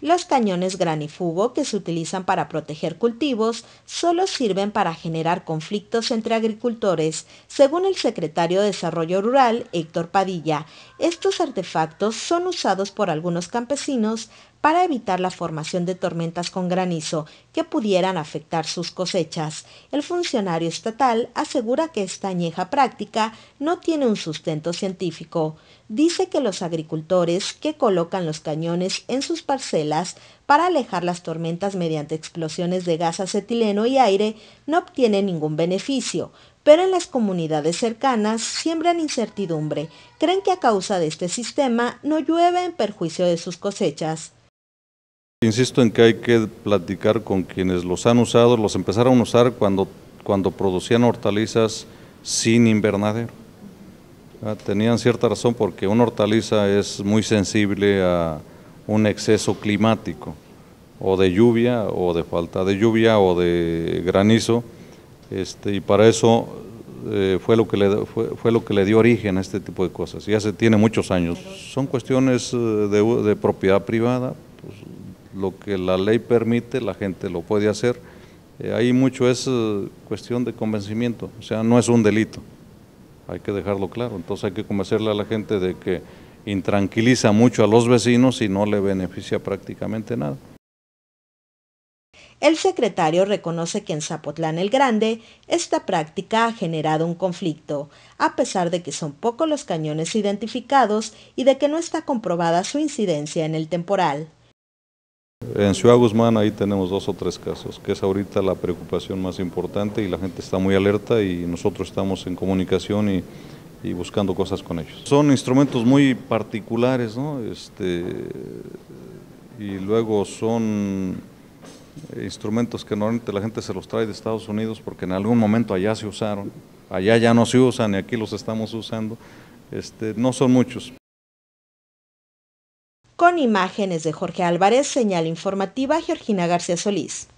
Los cañones granifugo que se utilizan para proteger cultivos solo sirven para generar conflictos entre agricultores, según el secretario de Desarrollo Rural, Héctor Padilla. Estos artefactos son usados por algunos campesinos para evitar la formación de tormentas con granizo que pudieran afectar sus cosechas. El funcionario estatal asegura que esta añeja práctica no tiene un sustento científico. Dice que los agricultores que colocan los cañones en sus parcelas para alejar las tormentas mediante explosiones de gas acetileno y aire no obtiene ningún beneficio, pero en las comunidades cercanas siembran incertidumbre, creen que a causa de este sistema no llueve en perjuicio de sus cosechas. Insisto en que hay que platicar con quienes los han usado, los empezaron a usar cuando, cuando producían hortalizas sin invernadero. Ah, tenían cierta razón porque una hortaliza es muy sensible a, un exceso climático o de lluvia o de falta de lluvia o de granizo este, y para eso eh, fue, lo que le, fue, lo que le dio origen a este tipo de cosas. Ya se tiene muchos años. Son cuestiones eh, de, propiedad privada, pues, lo que la ley permite la gente lo puede hacer. Eh, ahí mucho es cuestión de convencimiento, o sea, no es un delito, hay que dejarlo claro. Entonces hay que convencerle a la gente de que intranquiliza mucho a los vecinos y no le beneficia prácticamente nada. El secretario reconoce que en Zapotlán el Grande esta práctica ha generado un conflicto, a pesar de que son pocos los cañones identificados y de que no está comprobada su incidencia en el temporal. En Ciudad Guzmán ahí tenemos dos o tres casos, que es ahorita la preocupación más importante y la gente está muy alerta y nosotros estamos en comunicación y y buscando cosas con ellos. Son instrumentos muy particulares, ¿no? Este, y luego son eh, instrumentos que normalmente la gente se los trae de Estados Unidos porque en algún momento allá se usaron, allá ya no se usan y aquí los estamos usando. Este, no son muchos. Con imágenes de Jorge Álvarez, señal informativa Georgina García Solís.